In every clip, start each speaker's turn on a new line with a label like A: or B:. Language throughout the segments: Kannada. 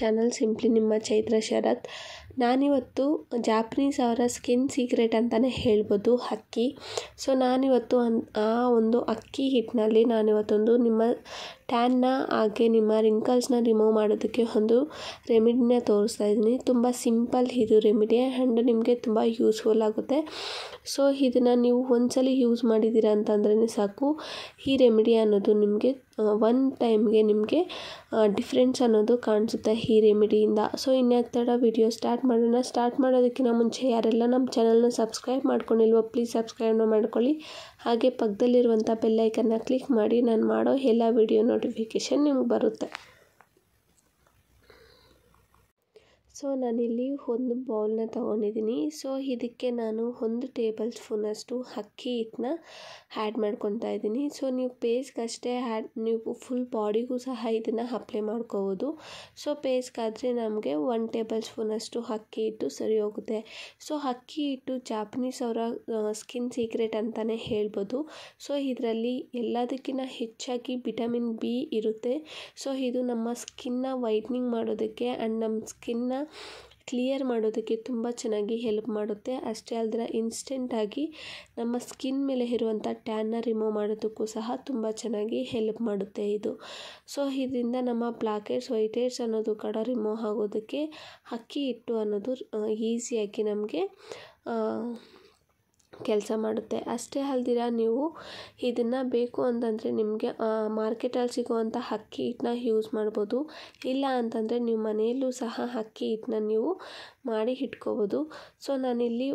A: ಚಾನಲ್ ಸಿಂಪ್ಲಿ ನಿಮ್ಮ ಚೈತ್ರ ಶರತ್ ನಾನಿವತ್ತು ಜಾಪನೀಸ್ ಅವರ ಸ್ಕಿನ್ ಸೀಕ್ರೆಟ್ ಅಂತಲೇ ಹೇಳ್ಬೋದು ಅಕ್ಕಿ ಸೊ ನಾನಿವತ್ತು ಆ ಒಂದು ಅಕ್ಕಿ ಹಿಟ್ಟಿನಲ್ಲಿ ನಾನಿವತ್ತೊಂದು ನಿಮ್ಮ ಟ್ಯಾನ್ನ ಹಾಗೆ ನಿಮ್ಮ ರಿಂಕಲ್ಸ್ನ ರಿಮೂವ್ ಮಾಡೋದಕ್ಕೆ ಒಂದು ರೆಮಿಡಿನ ತೋರಿಸ್ತಾ ಇದ್ದೀನಿ ತುಂಬ ಸಿಂಪಲ್ ಇದು ರೆಮಿಡಿ ಆ್ಯಂಡ್ ನಿಮಗೆ ತುಂಬ ಯೂಸ್ಫುಲ್ ಆಗುತ್ತೆ ಸೊ ಇದನ್ನು ನೀವು ಒಂದ್ಸಲಿ ಯೂಸ್ ಮಾಡಿದ್ದೀರಾ ಅಂತಂದ್ರೆ ಸಾಕು ಈ ರೆಮಿಡಿ ಅನ್ನೋದು ನಿಮಗೆ ಒನ್ ಟೈಮ್ಗೆ ನಿಮಗೆ ಡಿಫ್ರೆನ್ಸ್ ಅನ್ನೋದು ಕಾಣಿಸುತ್ತೆ ಈ ರೆಮಿಡಿಯಿಂದ ಸೊ ಇನ್ಯಾಕೆ ತಡ ವಿಡಿಯೋ ಸ್ಟಾರ್ಟ್ ಮಾಡೋಣ ಸ್ಟಾರ್ಟ್ ಮಾಡೋದಕ್ಕಿಂತ ಮುಂಚೆ ಯಾರೆಲ್ಲ ನಮ್ಮ ಚಾನಲ್ನ ಸಬ್ಸ್ಕ್ರೈಬ್ ಮಾಡ್ಕೊಂಡಿಲ್ವೋ ಪ್ಲೀಸ್ ಸಬ್ಸ್ಕ್ರೈಬ್ನ ಮಾಡ್ಕೊಳ್ಳಿ ಹಾಗೆ ಪಕ್ಕದಲ್ಲಿರುವಂಥ ಬೆಲ್ಲೈಕನ್ನ ಕ್ಲಿಕ್ ಮಾಡಿ ನಾನು ಮಾಡೋ ಎಲ್ಲ ವಿಡಿಯೋ ನೋಟಿಫಿಕೇಷನ್ ನಿಮ್ಗೆ ಬರುತ್ತೆ ಸೊ ನಾನಿಲ್ಲಿ ಒಂದು ಬೌಲ್ನ ತೊಗೊಂಡಿದ್ದೀನಿ ಸೊ ಇದಕ್ಕೆ ನಾನು ಒಂದು ಟೇಬಲ್ ಸ್ಪೂನಷ್ಟು ಅಕ್ಕಿ ಹಿಟ್ಟನ್ನ ಆ್ಯಡ್ ಮಾಡ್ಕೊತಾ ಇದ್ದೀನಿ ಸೊ ನೀವು ಪೇಸ್ಗಷ್ಟೇ ಆ್ಯಡ್ ನೀವು ಫುಲ್ ಬಾಡಿಗೂ ಸಹ ಇದನ್ನು ಅಪ್ಲೈ ಮಾಡ್ಕೋಬೋದು ಸೊ ಪೇಸ್ಗಾದರೆ ನಮಗೆ ಒನ್ ಟೇಬಲ್ ಸ್ಪೂನಷ್ಟು ಅಕ್ಕಿ ಹಿಟ್ಟು ಸರಿ ಹೋಗುತ್ತೆ ಸೊ ಅಕ್ಕಿ ಹಿಟ್ಟು ಜಾಪನೀಸ್ ಅವರ ಸ್ಕಿನ್ ಸೀಕ್ರೆಟ್ ಅಂತಲೇ ಹೇಳ್ಬೋದು ಸೊ ಇದರಲ್ಲಿ ಎಲ್ಲದಕ್ಕಿಂತ ಹೆಚ್ಚಾಗಿ ವಿಟಮಿನ್ ಬಿ ಇರುತ್ತೆ ಸೊ ಇದು ನಮ್ಮ ಸ್ಕಿನ್ನ ವೈಟ್ನಿಂಗ್ ಮಾಡೋದಕ್ಕೆ ಆ್ಯಂಡ್ ನಮ್ಮ ಸ್ಕಿನ್ನ ಕ್ಲಿಯರ್ ಮಾಡೋದಕ್ಕೆ ತುಂಬ ಚೆನ್ನಾಗಿ ಹೆಲ್ಪ್ ಮಾಡುತ್ತೆ ಅಷ್ಟೇ ಅಲ್ಲದೆ ಇನ್ಸ್ಟೆಂಟಾಗಿ ನಮ್ಮ ಸ್ಕಿನ್ ಮೇಲೆ ಇರುವಂಥ ಟ್ಯಾನ್ನ ರಿಮೂವ್ ಮಾಡೋದಕ್ಕೂ ಸಹ ತುಂಬ ಚೆನ್ನಾಗಿ ಹೆಲ್ಪ್ ಮಾಡುತ್ತೆ ಇದು ಸೊ ಇದರಿಂದ ನಮ್ಮ ಪ್ಲಾಕೆಟ್ಸ್ ವೈಟೇಟ್ಸ್ ಅನ್ನೋದು ಕಡ ರಿಮೂವ್ ಆಗೋದಕ್ಕೆ ಅಕ್ಕಿ ಹಿಟ್ಟು ಅನ್ನೋದು ಈಸಿಯಾಗಿ ನಮಗೆ ಕೆಲಸ ಮಾಡುತ್ತೆ ಅಷ್ಟೇ ಅಲ್ದಿರ ನೀವು ಇದನ್ನು ಬೇಕು ಅಂತಂದರೆ ನಿಮಗೆ ಮಾರ್ಕೆಟಲ್ಲಿ ಸಿಗುವಂಥ ಅಕ್ಕಿ ಹಿಟ್ಟನ್ನ ಯೂಸ್ ಮಾಡ್ಬೋದು ಇಲ್ಲ ಅಂತಂದರೆ ನೀವು ಮನೆಯಲ್ಲೂ ಸಹ ಅಕ್ಕಿ ಹಿಟ್ಟನ್ನ ನೀವು ಮಾಡಿ ಇಟ್ಕೋಬೋದು ಸೊ ನಾನಿಲ್ಲಿ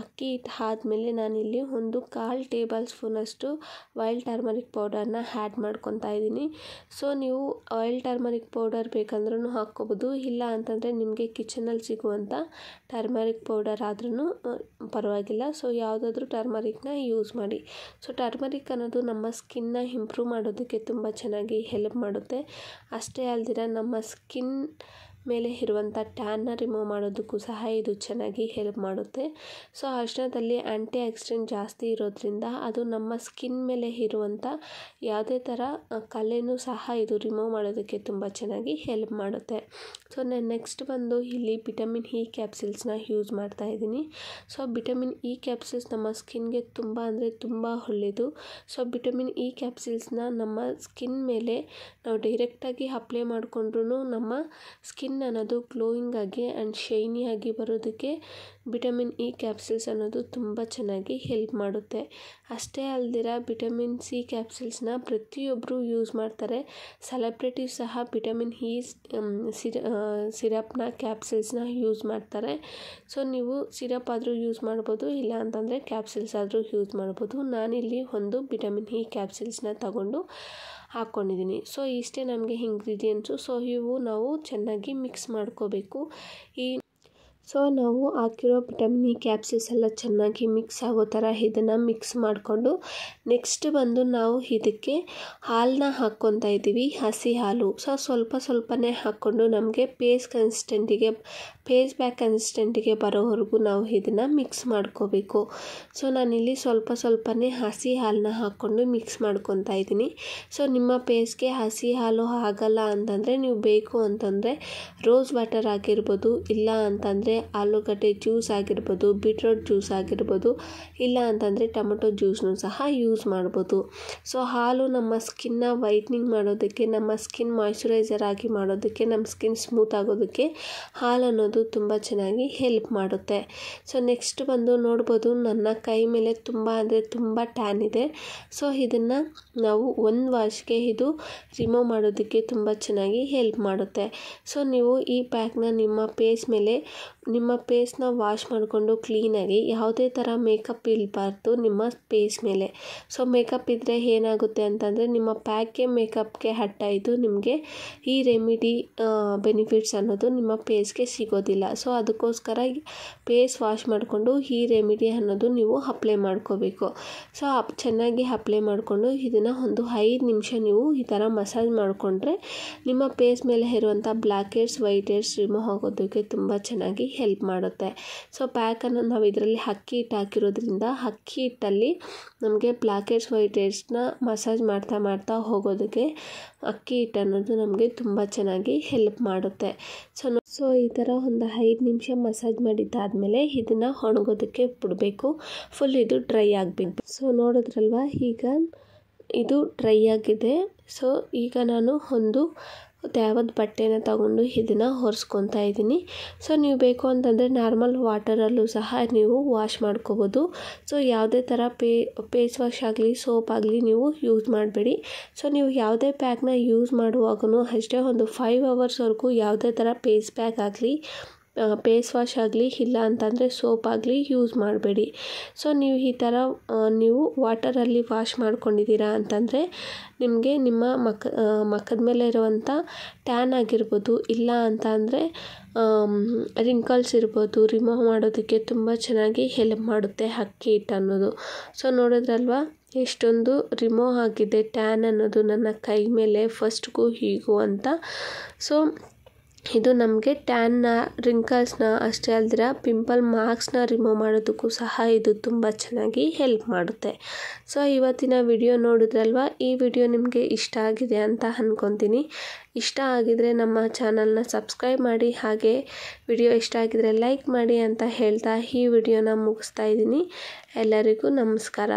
A: ಅಕ್ಕಿ ಹಿಟ್ಟು ಆದ್ಮೇಲೆ ನಾನಿಲ್ಲಿ ಒಂದು ಕಾಲು ಟೇಬಲ್ ಸ್ಪೂನಷ್ಟು ವೈಲ್ಡ್ ಟರ್ಮರಿಕ್ ಪೌಡರ್ನ ಆ್ಯಡ್ ಮಾಡ್ಕೊತಾ ಇದ್ದೀನಿ ಸೊ ನೀವು ಆಯಿಲ್ ಟರ್ಮರಿಕ್ ಪೌಡರ್ ಬೇಕಂದ್ರೂ ಹಾಕ್ಕೋಬೋದು ಇಲ್ಲ ಅಂತಂದರೆ ನಿಮಗೆ ಕಿಚನಲ್ಲಿ ಸಿಗುವಂಥ ಟರ್ಮರಿಕ್ ಪೌಡರ್ ಆದ್ರೂ ಪರವಾಗಿಲ್ಲ ಸೊ ಯಾವುದಾದ್ರೂ ಟರ್ಮರಿಕ್ನ ಯೂಸ್ ಮಾಡಿ ಸೊ ಟರ್ಮರಿಕ್ ಅನ್ನೋದು ನಮ್ಮ ಸ್ಕಿನ್ನ ಇಂಪ್ರೂವ್ ಮಾಡೋದಕ್ಕೆ ತುಂಬ ಚೆನ್ನಾಗಿ ಹೆಲ್ಪ್ ಮಾಡುತ್ತೆ ಅಷ್ಟೇ ಅಲ್ದಿರ ನಮ್ಮ ಸ್ಕಿನ್ ಮೇಲೆ ಇರುವಂಥ ಟ್ಯಾನ್ನ ರಿಮೂವ್ ಮಾಡೋದಕ್ಕೂ ಸಹ ಇದು ಚೆನ್ನಾಗಿ ಹೆಲ್ಪ್ ಮಾಡುತ್ತೆ ಸೊ ಅರಿಶಿನದಲ್ಲಿ ಆ್ಯಂಟಿ ಆಕ್ಸಿಡೆಂಟ್ ಜಾಸ್ತಿ ಇರೋದ್ರಿಂದ ಅದು ನಮ್ಮ ಸ್ಕಿನ್ ಮೇಲೆ ಇರುವಂಥ ಯಾವುದೇ ಥರ ಕಲೆನೂ ಸಹ ಇದು ರಿಮೂವ್ ಮಾಡೋದಕ್ಕೆ ತುಂಬ ಚೆನ್ನಾಗಿ ಹೆಲ್ಪ್ ಮಾಡುತ್ತೆ ಸೊ ನಾನು ನೆಕ್ಸ್ಟ್ ಬಂದು ಇಲ್ಲಿ ವಿಟಮಿನ್ ಇ ಕ್ಯಾಪ್ಸಿಲ್ಸ್ನ ಯೂಸ್ ಮಾಡ್ತಾ ಇದ್ದೀನಿ ಸೊ ವಿಟಮಿನ್ ಇ ಕ್ಯಾಪ್ಸಿಲ್ಸ್ ನಮ್ಮ ಸ್ಕಿನ್ಗೆ ತುಂಬ ಅಂದರೆ ತುಂಬ ಒಳ್ಳೆಯದು ಸೊ ವಿಟಮಿನ್ ಇ ಕ್ಯಾಪ್ಸಿಲ್ಸ್ನ ನಮ್ಮ ಸ್ಕಿನ್ ಮೇಲೆ ನಾವು ಡೈರೆಕ್ಟಾಗಿ ಅಪ್ಲೈ ಮಾಡಿಕೊಂಡ್ರೂ ನಮ್ಮ ಸ್ಕಿನ್ ಸ್ಕಿನ್ ಅನ್ನೋದು ಗ್ಲೋಯಿಂಗಾಗಿ ಆ್ಯಂಡ್ ಆಗಿ ಬರೋದಕ್ಕೆ ವಿಟಮಿನ್ ಇ ಕ್ಯಾಪ್ಸಲ್ಸ್ ಅನ್ನೋದು ತುಂಬ ಚೆನ್ನಾಗಿ ಹೆಲ್ಪ್ ಮಾಡುತ್ತೆ ಅಷ್ಟೇ ಅಲ್ದಿರ ವಿಟಮಿನ್ ಸಿ ಕ್ಯಾಪ್ಸಲ್ಸ್ನ ಪ್ರತಿಯೊಬ್ಬರು ಯೂಸ್ ಮಾಡ್ತಾರೆ ಸೆಲೆಬ್ರಿಟೀಸ್ ಸಹ ವಿಟಮಿನ್ ಇ ಸಿರಪ್ನ ಕ್ಯಾಪ್ಸಲ್ಸ್ನ ಯೂಸ್ ಮಾಡ್ತಾರೆ ಸೊ ನೀವು ಸಿರಪ್ ಆದರೂ ಯೂಸ್ ಮಾಡ್ಬೋದು ಇಲ್ಲ ಅಂತಂದರೆ ಕ್ಯಾಪ್ಸಲ್ಸ್ ಆದರೂ ಯೂಸ್ ಮಾಡ್ಬೋದು ನಾನಿಲ್ಲಿ ಒಂದು ವಿಟಮಿನ್ ಇ ಕ್ಯಾಪ್ಸಲ್ಸ್ನ ತಗೊಂಡು ಹಾಕ್ಕೊಂಡಿದ್ದೀನಿ ಸೊ ಇಷ್ಟೇ ನಮಗೆ ಇಂಗ್ರೀಡಿಯೆಂಟ್ಸು ಸೊ ಇವು ನಾವು ಚೆನ್ನಾಗಿ ಮಿಕ್ಸ್ ಮಾಡ್ಕೋಬೇಕು ಈ ಸೊ ನಾವು ಹಾಕಿರೋ ವಿಟಮಿನ್ ಇ ಕ್ಯಾಪ್ಸಸ್ ಎಲ್ಲ ಚೆನ್ನಾಗಿ ಮಿಕ್ಸ್ ಆಗೋ ಥರ ಇದನ್ನು ಮಿಕ್ಸ್ ಮಾಡಿಕೊಂಡು ನೆಕ್ಸ್ಟ್ ಬಂದು ನಾವು ಇದಕ್ಕೆ ಹಾಲನ್ನ ಹಾಕ್ಕೊತಾ ಇದ್ದೀವಿ ಹಸಿ ಹಾಲು ಸೊ ಸ್ವಲ್ಪ ಸ್ವಲ್ಪನೇ ಹಾಕ್ಕೊಂಡು ನಮಗೆ ಪೇಸ್ಟ್ ಕನ್ಸಿಸ್ಟೆಂಟಿಗೆ ಪೇಸ್ ಬ್ಯಾಕ್ ಕನ್ಸಿಸ್ಟೆಂಟಿಗೆ ಬರೋವರೆಗೂ ನಾವು ಇದನ್ನು ಮಿಕ್ಸ್ ಮಾಡ್ಕೋಬೇಕು ಸೊ ನಾನಿಲ್ಲಿ ಸ್ವಲ್ಪ ಸ್ವಲ್ಪನೇ ಹಸಿ ಹಾಲನ್ನ ಹಾಕ್ಕೊಂಡು ಮಿಕ್ಸ್ ಮಾಡ್ಕೊತಾ ಇದ್ದೀನಿ ಸೊ ನಿಮ್ಮ ಪೇಸ್ಗೆ ಹಸಿ ಹಾಲು ಆಗಲ್ಲ ಅಂತಂದರೆ ನೀವು ಬೇಕು ಅಂತಂದರೆ ರೋಸ್ ವಾಟರ್ ಆಗಿರ್ಬೋದು ಇಲ್ಲ ಅಂತಂದರೆ ಆಲೂಗಡ್ಡೆ ಜ್ಯೂಸ್ ಆಗಿರ್ಬೋದು ಬೀಟ್ರೋಟ್ ಜ್ಯೂಸ್ ಆಗಿರ್ಬೋದು ಇಲ್ಲ ಅಂತಂದರೆ ಟೊಮೆಟೊ ಜ್ಯೂಸ್ನೂ ಸಹ ಯೂಸ್ ಮಾಡ್ಬೋದು ಸೊ ಹಾಲು ನಮ್ಮ ಸ್ಕಿನ್ನ ವೈಟ್ನಿಂಗ್ ಮಾಡೋದಕ್ಕೆ ನಮ್ಮ ಸ್ಕಿನ್ ಮಾಯಿಶ್ಚರೈಸರ್ ಆಗಿ ಮಾಡೋದಕ್ಕೆ ನಮ್ಮ ಸ್ಕಿನ್ ಸ್ಮೂತ್ ಆಗೋದಕ್ಕೆ ಹಾಲು ಅನ್ನೋದು ತುಂಬ ಚೆನ್ನಾಗಿ ಹೆಲ್ಪ್ ಮಾಡುತ್ತೆ ಸೊ ನೆಕ್ಸ್ಟ್ ಬಂದು ನೋಡ್ಬೋದು ನನ್ನ ಕೈ ಮೇಲೆ ತುಂಬ ಅಂದರೆ ತುಂಬ ಟ್ಯಾನ್ ಇದೆ ಸೊ ಇದನ್ನು ನಾವು ಒಂದು ವಾಶ್ಗೆ ಇದು ರಿಮೂವ್ ಮಾಡೋದಕ್ಕೆ ತುಂಬ ಚೆನ್ನಾಗಿ ಹೆಲ್ಪ್ ಮಾಡುತ್ತೆ ಸೊ ನೀವು ಈ ಪ್ಯಾಕ್ನ ನಿಮ್ಮ ಪೇಸ್ ಮೇಲೆ ನಿಮ್ಮ ಫೇಸ್ನ ವಾಶ್ ಮಾಡಿಕೊಂಡು ಕ್ಲೀನಾಗಿ ಯಾವುದೇ ಥರ ಮೇಕಪ್ ಇರಬಾರ್ದು ನಿಮ್ಮ ಫೇಸ್ ಮೇಲೆ ಸೊ ಮೇಕಪ್ ಇದ್ದರೆ ಏನಾಗುತ್ತೆ ಅಂತಂದರೆ ನಿಮ್ಮ ಪ್ಯಾಕ್ಗೆ ಮೇಕಪ್ಗೆ ಹಟ್ಟ ನಿಮಗೆ ಈ ರೆಮಿಡಿ ಬೆನಿಫಿಟ್ಸ್ ಅನ್ನೋದು ನಿಮ್ಮ ಪೇಸ್ಗೆ ಸಿಗೋದಿಲ್ಲ ಸೊ ಅದಕ್ಕೋಸ್ಕರ ಫೇಸ್ ವಾಶ್ ಮಾಡಿಕೊಂಡು ಈ ರೆಮಿಡಿ ಅನ್ನೋದು ನೀವು ಅಪ್ಲೈ ಮಾಡ್ಕೋಬೇಕು ಸೊ ಅಪ್ ಚೆನ್ನಾಗಿ ಅಪ್ಲೈ ಮಾಡಿಕೊಂಡು ಇದನ್ನು ಒಂದು ಐದು ನಿಮಿಷ ನೀವು ಈ ಥರ ಮಸಾಜ್ ಮಾಡಿಕೊಂಡ್ರೆ ನಿಮ್ಮ ಫೇಸ್ ಮೇಲೆ ಇರುವಂಥ black hairs white hairs remove ಆಗೋದಕ್ಕೆ ತುಂಬ ಚೆನ್ನಾಗಿ ಹೆಲ್ಪ್ ಮಾಡುತ್ತೆ ಸೊ ಪ್ಯಾಕನ್ನು ನಾವು ಇದರಲ್ಲಿ ಅಕ್ಕಿ ಹಿಟ್ಟು ಹಾಕಿರೋದ್ರಿಂದ ಅಕ್ಕಿ ಹಿಟ್ಟಲ್ಲಿ ನಮಗೆ ವೈಟ್ ವೈಟೇಜ್ನ ಮಸಾಜ್ ಮಾಡ್ತಾ ಮಾಡ್ತಾ ಹೋಗೋದಕ್ಕೆ ಅಕ್ಕಿ ಹಿಟ್ಟು ಅನ್ನೋದು ನಮಗೆ ತುಂಬ ಚೆನ್ನಾಗಿ ಹೆಲ್ಪ್ ಮಾಡುತ್ತೆ ಸೊ ಸೊ ಈ ಥರ ಒಂದು ಐದು ನಿಮಿಷ ಮಸಾಜ್ ಮಾಡಿದ್ದಾದಮೇಲೆ ಇದನ್ನು ಒಣಗೋದಕ್ಕೆ ಬಿಡಬೇಕು ಫುಲ್ ಇದು ಡ್ರೈ ಆಗಬೇಕು ಸೊ ನೋಡಿದ್ರಲ್ವ ಈಗ ಇದು ಡ್ರೈ ಆಗಿದೆ ಸೊ ಈಗ ನಾನು ಒಂದು ಯಾವ್ದು ಬಟ್ಟೆನ ತಗೊಂಡು ಇದನ್ನು ಹೊರಿಸ್ಕೊತಾ ಇದ್ದೀನಿ ಸೊ ನೀವು ಬೇಕು ಅಂತಂದರೆ ನಾರ್ಮಲ್ ವಾಟರಲ್ಲೂ ಸಹ ನೀವು ವಾಶ್ ಮಾಡ್ಕೋಬೋದು ಸೊ ಯಾವುದೇ ಥರ ಪೇ ಪೇಸ್ ವಾಶ್ ಆಗಲಿ ಸೋಪ್ ಆಗಲಿ ನೀವು ಯೂಸ್ ಮಾಡಬೇಡಿ ಸೊ ನೀವು ಯಾವುದೇ ಪ್ಯಾಕ್ನ ಯೂಸ್ ಮಾಡುವಾಗೂ ಅಷ್ಟೇ ಒಂದು ಫೈವ್ ಅವರ್ಸ್ವರೆಗೂ ಯಾವುದೇ ಥರ ಪೇಸ್ ಪ್ಯಾಕ್ ಆಗಲಿ ಫೇಸ್ ವಾಶ್ ಆಗಲಿ ಇಲ್ಲ ಅಂತಂದರೆ ಸೋಪ್ ಆಗಲಿ ಯೂಸ್ ಮಾಡಬೇಡಿ ಸೊ ನೀವು ಈ ಥರ ನೀವು ವಾಟರಲ್ಲಿ ವಾಶ್ ಮಾಡ್ಕೊಂಡಿದ್ದೀರಾ ಅಂತಂದರೆ ನಿಮಗೆ ನಿಮ್ಮ ಮಕ್ಕ ಮಕ್ಕದ ಮೇಲೆ ಇರುವಂಥ ಟ್ಯಾನ್ ಆಗಿರ್ಬೋದು ಇಲ್ಲ ಅಂತಂದರೆ ರಿಂಕಲ್ಸ್ ಇರ್ಬೋದು ರಿಮೂವ್ ಮಾಡೋದಕ್ಕೆ ತುಂಬ ಚೆನ್ನಾಗಿ ಹೆಲ್ಪ್ ಮಾಡುತ್ತೆ ಅಕ್ಕಿ ಹಿಟ್ಟು ಅನ್ನೋದು ಸೊ ನೋಡಿದ್ರಲ್ವಾ ಎಷ್ಟೊಂದು ರಿಮೂವ್ ಆಗಿದೆ ಟ್ಯಾನ್ ಅನ್ನೋದು ನನ್ನ ಕೈ ಮೇಲೆ ಫಸ್ಟ್ಗೂ ಹೀಗೂ ಅಂತ ಸೊ ಇದು ನಮಗೆ ಟ್ಯಾನ್ನ ರಿಂಕಲ್ಸ್ನ ಅಷ್ಟೇ ಅಲ್ದಿರ ಪಿಂಪಲ್ ಮಾರ್ಕ್ಸನ್ನ ರಿಮೂವ್ ಮಾಡೋದಕ್ಕೂ ಸಹ ಇದು ತುಂಬ ಚೆನ್ನಾಗಿ ಹೆಲ್ಪ್ ಮಾಡುತ್ತೆ ಸೊ ಇವತ್ತಿನ ವಿಡಿಯೋ ನೋಡಿದ್ರಲ್ವ ಈ ವಿಡಿಯೋ ನಿಮಗೆ ಇಷ್ಟ ಆಗಿದೆ ಅಂತ ಅಂದ್ಕೊತೀನಿ ಇಷ್ಟ ಆಗಿದರೆ ನಮ್ಮ ಚಾನಲ್ನ ಸಬ್ಸ್ಕ್ರೈಬ್ ಮಾಡಿ ಹಾಗೆ ವಿಡಿಯೋ ಇಷ್ಟ ಆಗಿದರೆ ಲೈಕ್ ಮಾಡಿ ಅಂತ ಹೇಳ್ತಾ ಈ ವಿಡಿಯೋನ ಮುಗಿಸ್ತಾ ಇದ್ದೀನಿ ಎಲ್ಲರಿಗೂ ನಮಸ್ಕಾರ